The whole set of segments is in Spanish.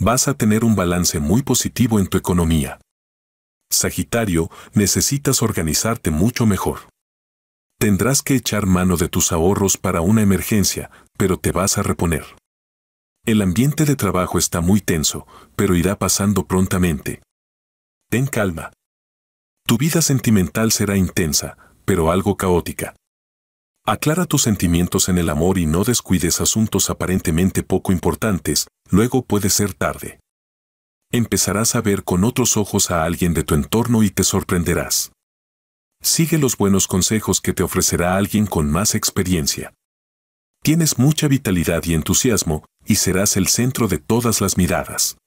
vas a tener un balance muy positivo en tu economía. Sagitario, necesitas organizarte mucho mejor. Tendrás que echar mano de tus ahorros para una emergencia, pero te vas a reponer. El ambiente de trabajo está muy tenso, pero irá pasando prontamente. Ten calma. Tu vida sentimental será intensa, pero algo caótica. Aclara tus sentimientos en el amor y no descuides asuntos aparentemente poco importantes, luego puede ser tarde. Empezarás a ver con otros ojos a alguien de tu entorno y te sorprenderás. Sigue los buenos consejos que te ofrecerá alguien con más experiencia. Tienes mucha vitalidad y entusiasmo, y serás el centro de todas las miradas.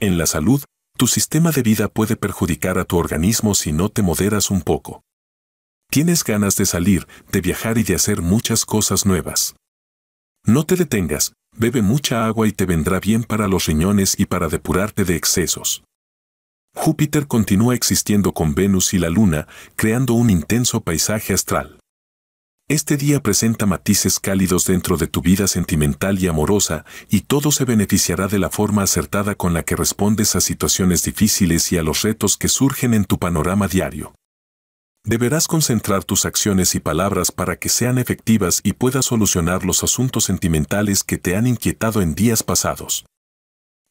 En la salud, tu sistema de vida puede perjudicar a tu organismo si no te moderas un poco. Tienes ganas de salir, de viajar y de hacer muchas cosas nuevas. No te detengas, bebe mucha agua y te vendrá bien para los riñones y para depurarte de excesos. Júpiter continúa existiendo con Venus y la Luna, creando un intenso paisaje astral. Este día presenta matices cálidos dentro de tu vida sentimental y amorosa, y todo se beneficiará de la forma acertada con la que respondes a situaciones difíciles y a los retos que surgen en tu panorama diario. Deberás concentrar tus acciones y palabras para que sean efectivas y puedas solucionar los asuntos sentimentales que te han inquietado en días pasados.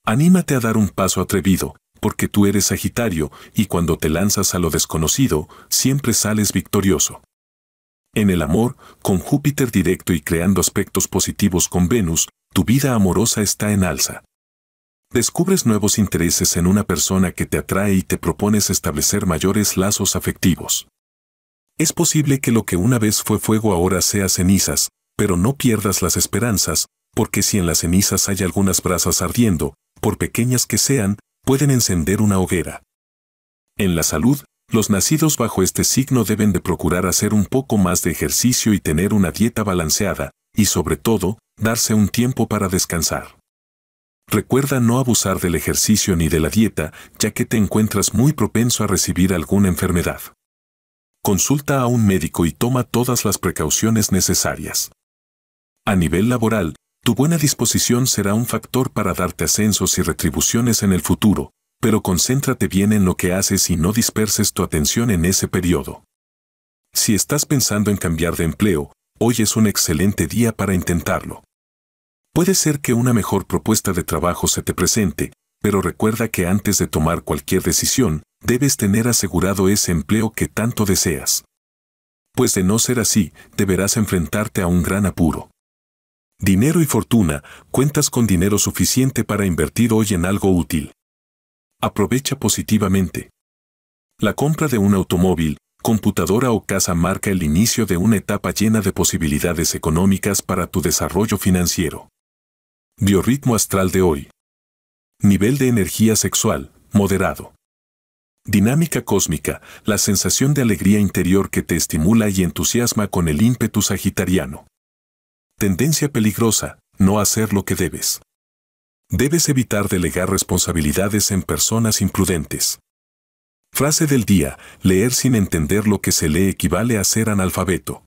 Anímate a dar un paso atrevido, porque tú eres Sagitario y cuando te lanzas a lo desconocido, siempre sales victorioso. En el amor, con Júpiter directo y creando aspectos positivos con Venus, tu vida amorosa está en alza. Descubres nuevos intereses en una persona que te atrae y te propones establecer mayores lazos afectivos. Es posible que lo que una vez fue fuego ahora sea cenizas, pero no pierdas las esperanzas, porque si en las cenizas hay algunas brasas ardiendo, por pequeñas que sean, pueden encender una hoguera. En la salud, los nacidos bajo este signo deben de procurar hacer un poco más de ejercicio y tener una dieta balanceada, y sobre todo, darse un tiempo para descansar. Recuerda no abusar del ejercicio ni de la dieta, ya que te encuentras muy propenso a recibir alguna enfermedad consulta a un médico y toma todas las precauciones necesarias. A nivel laboral, tu buena disposición será un factor para darte ascensos y retribuciones en el futuro, pero concéntrate bien en lo que haces y no disperses tu atención en ese periodo. Si estás pensando en cambiar de empleo, hoy es un excelente día para intentarlo. Puede ser que una mejor propuesta de trabajo se te presente, pero recuerda que antes de tomar cualquier decisión, debes tener asegurado ese empleo que tanto deseas. Pues de no ser así, deberás enfrentarte a un gran apuro. Dinero y fortuna, cuentas con dinero suficiente para invertir hoy en algo útil. Aprovecha positivamente. La compra de un automóvil, computadora o casa marca el inicio de una etapa llena de posibilidades económicas para tu desarrollo financiero. Biorritmo astral de hoy. Nivel de energía sexual, moderado. Dinámica cósmica, la sensación de alegría interior que te estimula y entusiasma con el ímpetu sagitariano. Tendencia peligrosa, no hacer lo que debes. Debes evitar delegar responsabilidades en personas imprudentes. Frase del día, leer sin entender lo que se lee equivale a ser analfabeto.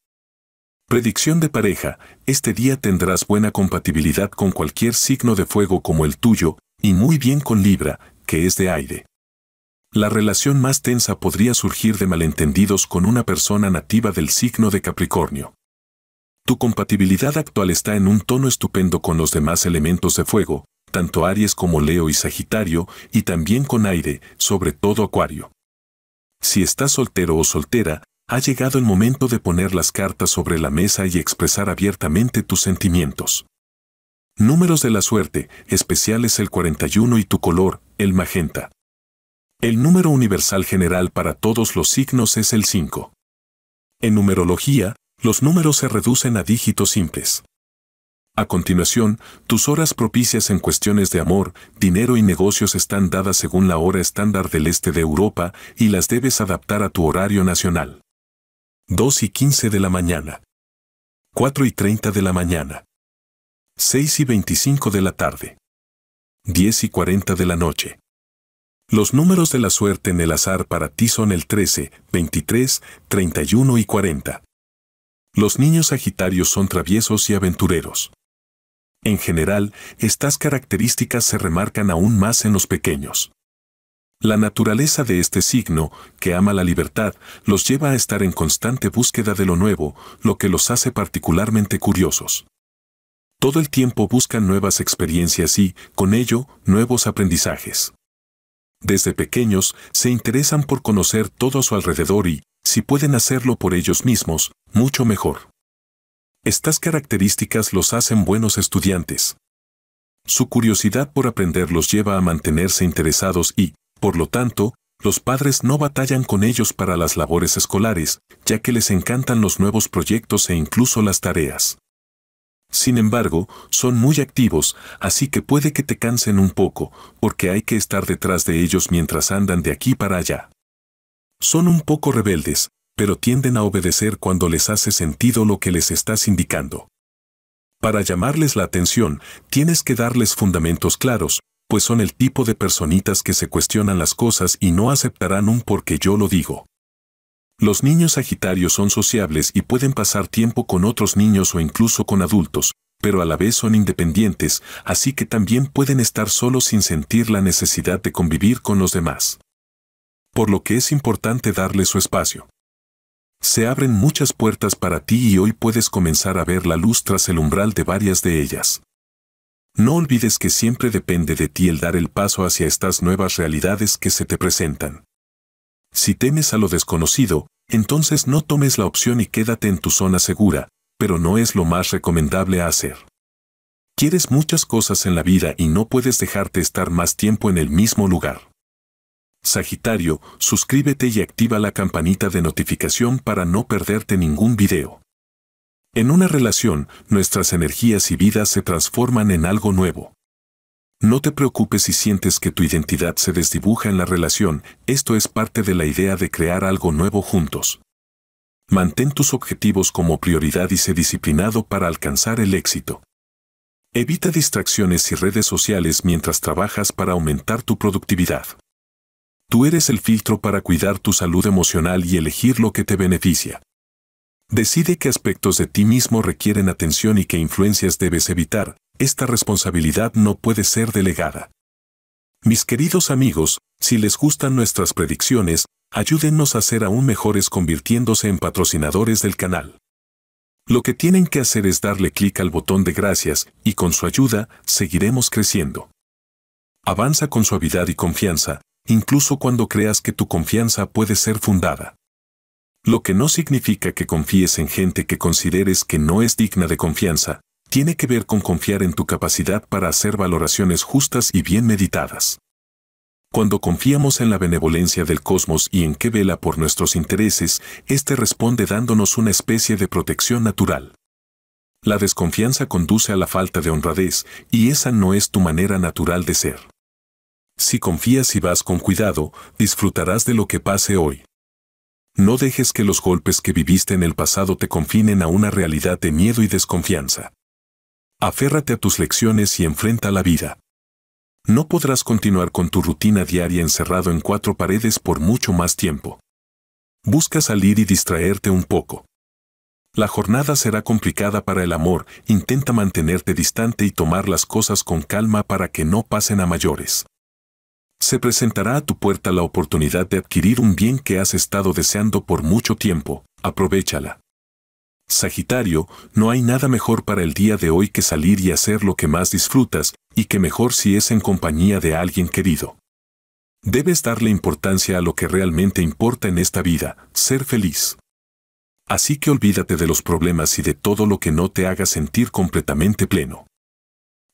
Predicción de pareja, este día tendrás buena compatibilidad con cualquier signo de fuego como el tuyo, y muy bien con Libra, que es de aire. La relación más tensa podría surgir de malentendidos con una persona nativa del signo de Capricornio. Tu compatibilidad actual está en un tono estupendo con los demás elementos de fuego, tanto Aries como Leo y Sagitario, y también con aire, sobre todo Acuario. Si estás soltero o soltera, ha llegado el momento de poner las cartas sobre la mesa y expresar abiertamente tus sentimientos. Números de la suerte, especiales el 41 y tu color, el magenta. El número universal general para todos los signos es el 5. En numerología, los números se reducen a dígitos simples. A continuación, tus horas propicias en cuestiones de amor, dinero y negocios están dadas según la hora estándar del este de Europa y las debes adaptar a tu horario nacional. 2 y 15 de la mañana. 4 y 30 de la mañana. 6 y 25 de la tarde. 10 y 40 de la noche. Los números de la suerte en el azar para ti son el 13, 23, 31 y 40. Los niños Sagitarios son traviesos y aventureros. En general, estas características se remarcan aún más en los pequeños. La naturaleza de este signo, que ama la libertad, los lleva a estar en constante búsqueda de lo nuevo, lo que los hace particularmente curiosos. Todo el tiempo buscan nuevas experiencias y, con ello, nuevos aprendizajes. Desde pequeños, se interesan por conocer todo a su alrededor y, si pueden hacerlo por ellos mismos, mucho mejor. Estas características los hacen buenos estudiantes. Su curiosidad por aprender los lleva a mantenerse interesados y, por lo tanto, los padres no batallan con ellos para las labores escolares, ya que les encantan los nuevos proyectos e incluso las tareas. Sin embargo, son muy activos, así que puede que te cansen un poco, porque hay que estar detrás de ellos mientras andan de aquí para allá. Son un poco rebeldes, pero tienden a obedecer cuando les hace sentido lo que les estás indicando. Para llamarles la atención, tienes que darles fundamentos claros, pues son el tipo de personitas que se cuestionan las cosas y no aceptarán un porque yo lo digo. Los niños Sagitarios son sociables y pueden pasar tiempo con otros niños o incluso con adultos, pero a la vez son independientes, así que también pueden estar solos sin sentir la necesidad de convivir con los demás. Por lo que es importante darle su espacio. Se abren muchas puertas para ti y hoy puedes comenzar a ver la luz tras el umbral de varias de ellas. No olvides que siempre depende de ti el dar el paso hacia estas nuevas realidades que se te presentan. Si temes a lo desconocido, entonces no tomes la opción y quédate en tu zona segura, pero no es lo más recomendable hacer. Quieres muchas cosas en la vida y no puedes dejarte estar más tiempo en el mismo lugar. Sagitario, suscríbete y activa la campanita de notificación para no perderte ningún video. En una relación, nuestras energías y vidas se transforman en algo nuevo. No te preocupes si sientes que tu identidad se desdibuja en la relación, esto es parte de la idea de crear algo nuevo juntos. Mantén tus objetivos como prioridad y sé disciplinado para alcanzar el éxito. Evita distracciones y redes sociales mientras trabajas para aumentar tu productividad. Tú eres el filtro para cuidar tu salud emocional y elegir lo que te beneficia. Decide qué aspectos de ti mismo requieren atención y qué influencias debes evitar, esta responsabilidad no puede ser delegada. Mis queridos amigos, si les gustan nuestras predicciones, ayúdennos a ser aún mejores convirtiéndose en patrocinadores del canal. Lo que tienen que hacer es darle clic al botón de gracias y con su ayuda seguiremos creciendo. Avanza con suavidad y confianza, incluso cuando creas que tu confianza puede ser fundada. Lo que no significa que confíes en gente que consideres que no es digna de confianza, tiene que ver con confiar en tu capacidad para hacer valoraciones justas y bien meditadas. Cuando confiamos en la benevolencia del cosmos y en que vela por nuestros intereses, éste responde dándonos una especie de protección natural. La desconfianza conduce a la falta de honradez, y esa no es tu manera natural de ser. Si confías y vas con cuidado, disfrutarás de lo que pase hoy. No dejes que los golpes que viviste en el pasado te confinen a una realidad de miedo y desconfianza. Aférrate a tus lecciones y enfrenta la vida. No podrás continuar con tu rutina diaria encerrado en cuatro paredes por mucho más tiempo. Busca salir y distraerte un poco. La jornada será complicada para el amor, intenta mantenerte distante y tomar las cosas con calma para que no pasen a mayores. Se presentará a tu puerta la oportunidad de adquirir un bien que has estado deseando por mucho tiempo, aprovechala. Sagitario, no hay nada mejor para el día de hoy que salir y hacer lo que más disfrutas, y que mejor si es en compañía de alguien querido. Debes darle importancia a lo que realmente importa en esta vida, ser feliz. Así que olvídate de los problemas y de todo lo que no te haga sentir completamente pleno.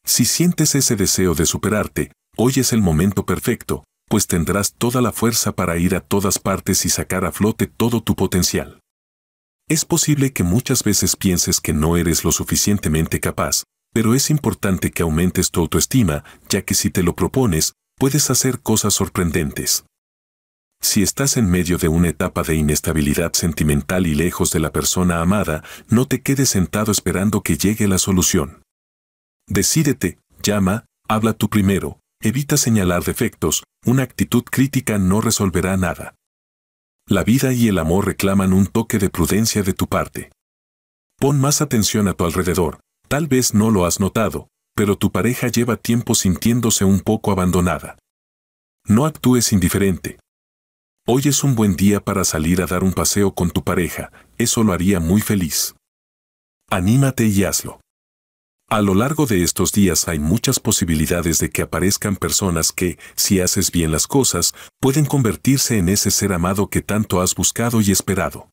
Si sientes ese deseo de superarte, hoy es el momento perfecto, pues tendrás toda la fuerza para ir a todas partes y sacar a flote todo tu potencial. Es posible que muchas veces pienses que no eres lo suficientemente capaz, pero es importante que aumentes tu autoestima, ya que si te lo propones, puedes hacer cosas sorprendentes. Si estás en medio de una etapa de inestabilidad sentimental y lejos de la persona amada, no te quedes sentado esperando que llegue la solución. Decídete, llama, habla tú primero, evita señalar defectos, una actitud crítica no resolverá nada la vida y el amor reclaman un toque de prudencia de tu parte. Pon más atención a tu alrededor, tal vez no lo has notado, pero tu pareja lleva tiempo sintiéndose un poco abandonada. No actúes indiferente. Hoy es un buen día para salir a dar un paseo con tu pareja, eso lo haría muy feliz. Anímate y hazlo. A lo largo de estos días hay muchas posibilidades de que aparezcan personas que, si haces bien las cosas, pueden convertirse en ese ser amado que tanto has buscado y esperado.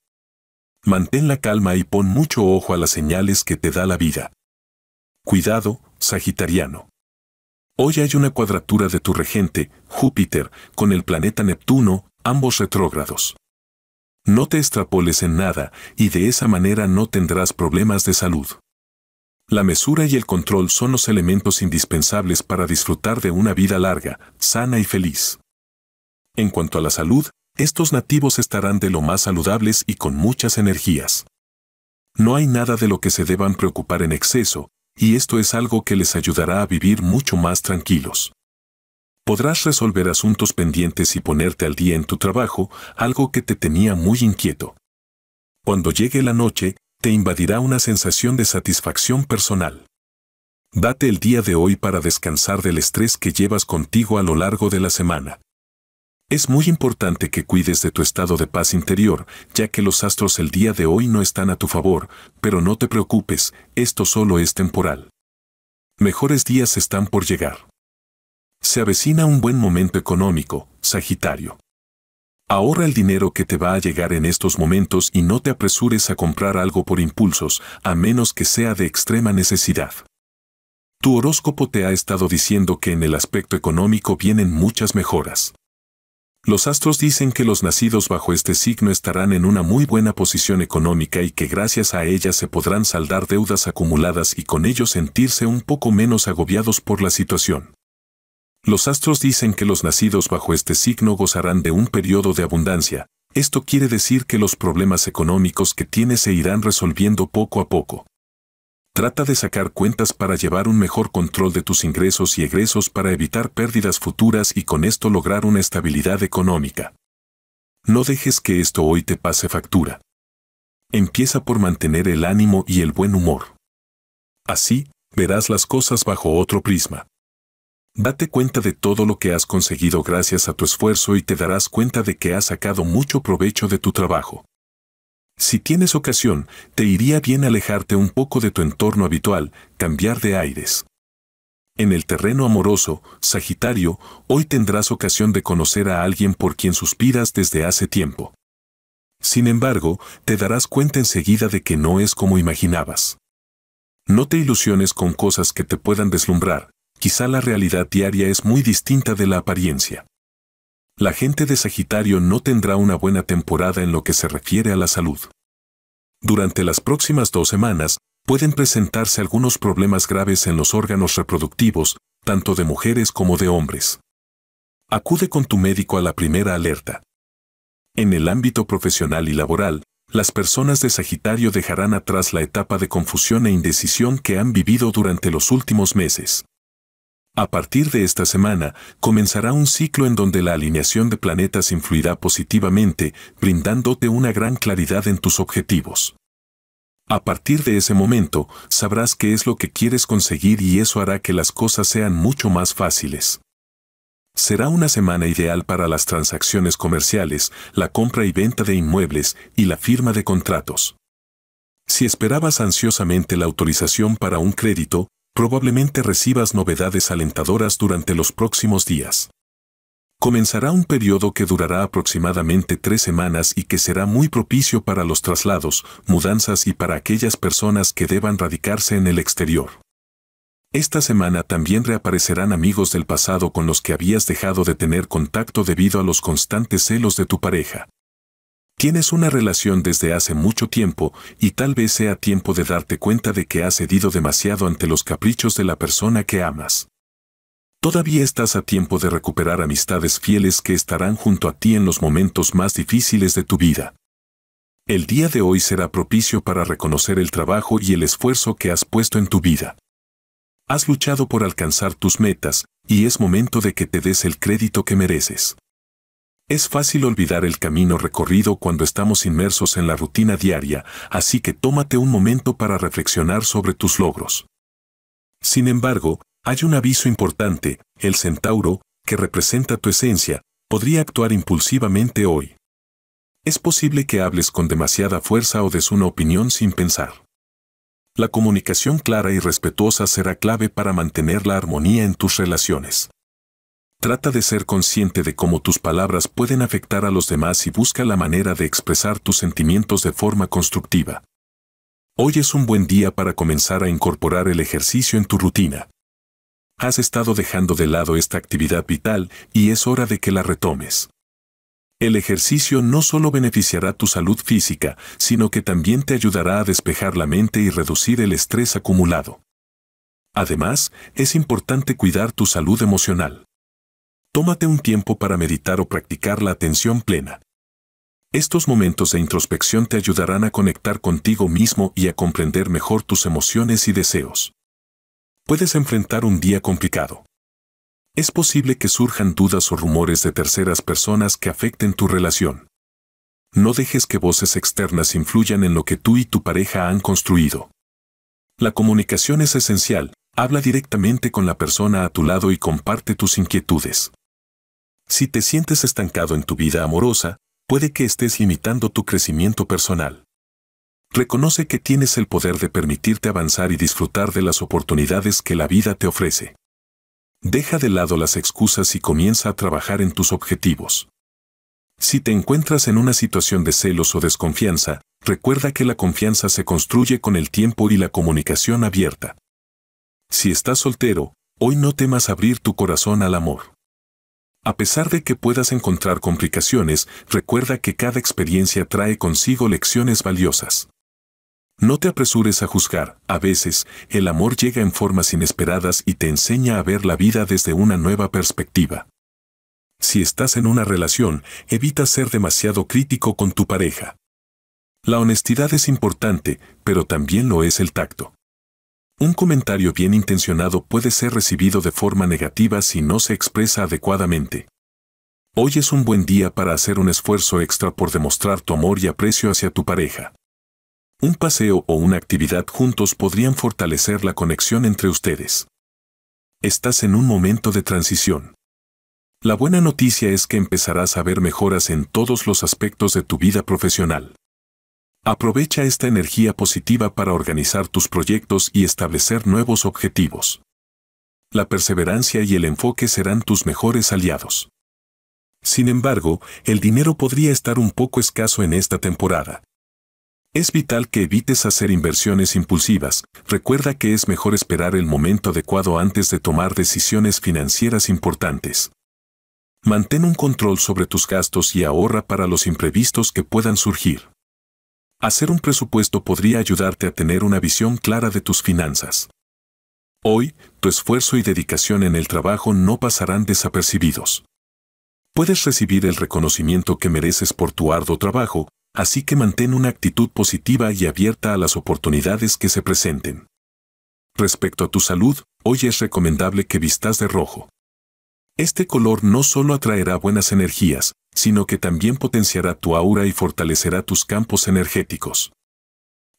Mantén la calma y pon mucho ojo a las señales que te da la vida. Cuidado, Sagitariano. Hoy hay una cuadratura de tu regente, Júpiter, con el planeta Neptuno, ambos retrógrados. No te extrapoles en nada y de esa manera no tendrás problemas de salud. La mesura y el control son los elementos indispensables para disfrutar de una vida larga, sana y feliz. En cuanto a la salud, estos nativos estarán de lo más saludables y con muchas energías. No hay nada de lo que se deban preocupar en exceso, y esto es algo que les ayudará a vivir mucho más tranquilos. Podrás resolver asuntos pendientes y ponerte al día en tu trabajo, algo que te tenía muy inquieto. Cuando llegue la noche, te invadirá una sensación de satisfacción personal. Date el día de hoy para descansar del estrés que llevas contigo a lo largo de la semana. Es muy importante que cuides de tu estado de paz interior, ya que los astros el día de hoy no están a tu favor, pero no te preocupes, esto solo es temporal. Mejores días están por llegar. Se avecina un buen momento económico, Sagitario. Ahorra el dinero que te va a llegar en estos momentos y no te apresures a comprar algo por impulsos, a menos que sea de extrema necesidad. Tu horóscopo te ha estado diciendo que en el aspecto económico vienen muchas mejoras. Los astros dicen que los nacidos bajo este signo estarán en una muy buena posición económica y que gracias a ella se podrán saldar deudas acumuladas y con ello sentirse un poco menos agobiados por la situación. Los astros dicen que los nacidos bajo este signo gozarán de un periodo de abundancia. Esto quiere decir que los problemas económicos que tienes se irán resolviendo poco a poco. Trata de sacar cuentas para llevar un mejor control de tus ingresos y egresos para evitar pérdidas futuras y con esto lograr una estabilidad económica. No dejes que esto hoy te pase factura. Empieza por mantener el ánimo y el buen humor. Así, verás las cosas bajo otro prisma. Date cuenta de todo lo que has conseguido gracias a tu esfuerzo y te darás cuenta de que has sacado mucho provecho de tu trabajo. Si tienes ocasión, te iría bien alejarte un poco de tu entorno habitual, cambiar de aires. En el terreno amoroso, Sagitario, hoy tendrás ocasión de conocer a alguien por quien suspiras desde hace tiempo. Sin embargo, te darás cuenta enseguida de que no es como imaginabas. No te ilusiones con cosas que te puedan deslumbrar, quizá la realidad diaria es muy distinta de la apariencia. La gente de Sagitario no tendrá una buena temporada en lo que se refiere a la salud. Durante las próximas dos semanas, pueden presentarse algunos problemas graves en los órganos reproductivos, tanto de mujeres como de hombres. Acude con tu médico a la primera alerta. En el ámbito profesional y laboral, las personas de Sagitario dejarán atrás la etapa de confusión e indecisión que han vivido durante los últimos meses. A partir de esta semana, comenzará un ciclo en donde la alineación de planetas influirá positivamente, brindándote una gran claridad en tus objetivos. A partir de ese momento, sabrás qué es lo que quieres conseguir y eso hará que las cosas sean mucho más fáciles. Será una semana ideal para las transacciones comerciales, la compra y venta de inmuebles y la firma de contratos. Si esperabas ansiosamente la autorización para un crédito, probablemente recibas novedades alentadoras durante los próximos días. Comenzará un periodo que durará aproximadamente tres semanas y que será muy propicio para los traslados, mudanzas y para aquellas personas que deban radicarse en el exterior. Esta semana también reaparecerán amigos del pasado con los que habías dejado de tener contacto debido a los constantes celos de tu pareja. Tienes una relación desde hace mucho tiempo y tal vez sea tiempo de darte cuenta de que has cedido demasiado ante los caprichos de la persona que amas. Todavía estás a tiempo de recuperar amistades fieles que estarán junto a ti en los momentos más difíciles de tu vida. El día de hoy será propicio para reconocer el trabajo y el esfuerzo que has puesto en tu vida. Has luchado por alcanzar tus metas, y es momento de que te des el crédito que mereces. Es fácil olvidar el camino recorrido cuando estamos inmersos en la rutina diaria, así que tómate un momento para reflexionar sobre tus logros. Sin embargo, hay un aviso importante, el centauro, que representa tu esencia, podría actuar impulsivamente hoy. Es posible que hables con demasiada fuerza o des una opinión sin pensar. La comunicación clara y respetuosa será clave para mantener la armonía en tus relaciones. Trata de ser consciente de cómo tus palabras pueden afectar a los demás y busca la manera de expresar tus sentimientos de forma constructiva. Hoy es un buen día para comenzar a incorporar el ejercicio en tu rutina. Has estado dejando de lado esta actividad vital y es hora de que la retomes. El ejercicio no solo beneficiará tu salud física, sino que también te ayudará a despejar la mente y reducir el estrés acumulado. Además, es importante cuidar tu salud emocional. Tómate un tiempo para meditar o practicar la atención plena. Estos momentos de introspección te ayudarán a conectar contigo mismo y a comprender mejor tus emociones y deseos. Puedes enfrentar un día complicado. Es posible que surjan dudas o rumores de terceras personas que afecten tu relación. No dejes que voces externas influyan en lo que tú y tu pareja han construido. La comunicación es esencial, habla directamente con la persona a tu lado y comparte tus inquietudes. Si te sientes estancado en tu vida amorosa, puede que estés limitando tu crecimiento personal. Reconoce que tienes el poder de permitirte avanzar y disfrutar de las oportunidades que la vida te ofrece. Deja de lado las excusas y comienza a trabajar en tus objetivos. Si te encuentras en una situación de celos o desconfianza, recuerda que la confianza se construye con el tiempo y la comunicación abierta. Si estás soltero, hoy no temas abrir tu corazón al amor. A pesar de que puedas encontrar complicaciones, recuerda que cada experiencia trae consigo lecciones valiosas. No te apresures a juzgar, a veces, el amor llega en formas inesperadas y te enseña a ver la vida desde una nueva perspectiva. Si estás en una relación, evita ser demasiado crítico con tu pareja. La honestidad es importante, pero también lo es el tacto. Un comentario bien intencionado puede ser recibido de forma negativa si no se expresa adecuadamente. Hoy es un buen día para hacer un esfuerzo extra por demostrar tu amor y aprecio hacia tu pareja. Un paseo o una actividad juntos podrían fortalecer la conexión entre ustedes. Estás en un momento de transición. La buena noticia es que empezarás a ver mejoras en todos los aspectos de tu vida profesional. Aprovecha esta energía positiva para organizar tus proyectos y establecer nuevos objetivos. La perseverancia y el enfoque serán tus mejores aliados. Sin embargo, el dinero podría estar un poco escaso en esta temporada. Es vital que evites hacer inversiones impulsivas, recuerda que es mejor esperar el momento adecuado antes de tomar decisiones financieras importantes. Mantén un control sobre tus gastos y ahorra para los imprevistos que puedan surgir. Hacer un presupuesto podría ayudarte a tener una visión clara de tus finanzas. Hoy, tu esfuerzo y dedicación en el trabajo no pasarán desapercibidos. Puedes recibir el reconocimiento que mereces por tu arduo trabajo, así que mantén una actitud positiva y abierta a las oportunidades que se presenten. Respecto a tu salud, hoy es recomendable que vistas de rojo. Este color no solo atraerá buenas energías, sino que también potenciará tu aura y fortalecerá tus campos energéticos.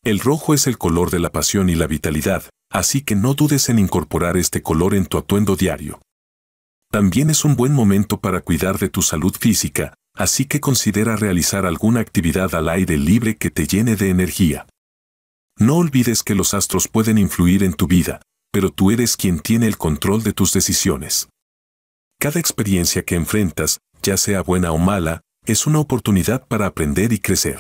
El rojo es el color de la pasión y la vitalidad, así que no dudes en incorporar este color en tu atuendo diario. También es un buen momento para cuidar de tu salud física, así que considera realizar alguna actividad al aire libre que te llene de energía. No olvides que los astros pueden influir en tu vida, pero tú eres quien tiene el control de tus decisiones. Cada experiencia que enfrentas ya sea buena o mala, es una oportunidad para aprender y crecer.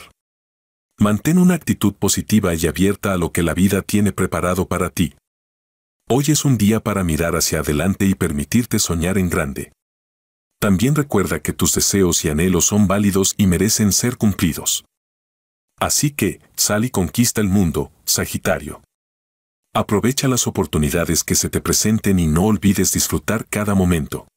Mantén una actitud positiva y abierta a lo que la vida tiene preparado para ti. Hoy es un día para mirar hacia adelante y permitirte soñar en grande. También recuerda que tus deseos y anhelos son válidos y merecen ser cumplidos. Así que, sal y conquista el mundo, Sagitario. Aprovecha las oportunidades que se te presenten y no olvides disfrutar cada momento.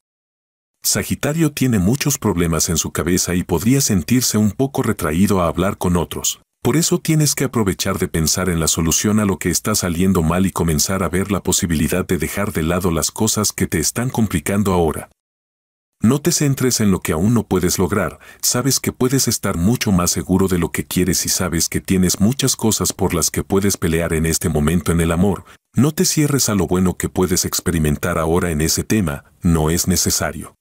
Sagitario tiene muchos problemas en su cabeza y podría sentirse un poco retraído a hablar con otros. Por eso tienes que aprovechar de pensar en la solución a lo que está saliendo mal y comenzar a ver la posibilidad de dejar de lado las cosas que te están complicando ahora. No te centres en lo que aún no puedes lograr, sabes que puedes estar mucho más seguro de lo que quieres y sabes que tienes muchas cosas por las que puedes pelear en este momento en el amor. No te cierres a lo bueno que puedes experimentar ahora en ese tema, no es necesario.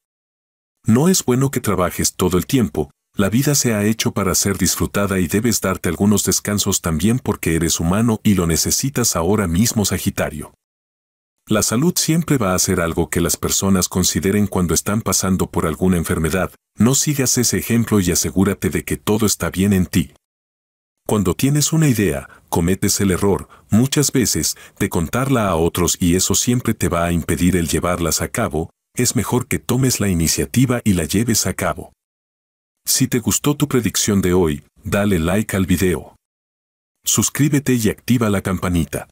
No es bueno que trabajes todo el tiempo, la vida se ha hecho para ser disfrutada y debes darte algunos descansos también porque eres humano y lo necesitas ahora mismo Sagitario. La salud siempre va a ser algo que las personas consideren cuando están pasando por alguna enfermedad, no sigas ese ejemplo y asegúrate de que todo está bien en ti. Cuando tienes una idea, cometes el error, muchas veces, de contarla a otros y eso siempre te va a impedir el llevarlas a cabo, es mejor que tomes la iniciativa y la lleves a cabo. Si te gustó tu predicción de hoy, dale like al video. Suscríbete y activa la campanita.